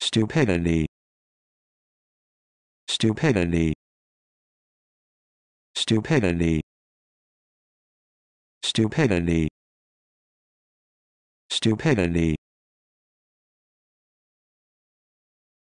stupidity stupidity stupidity stupidity stupidity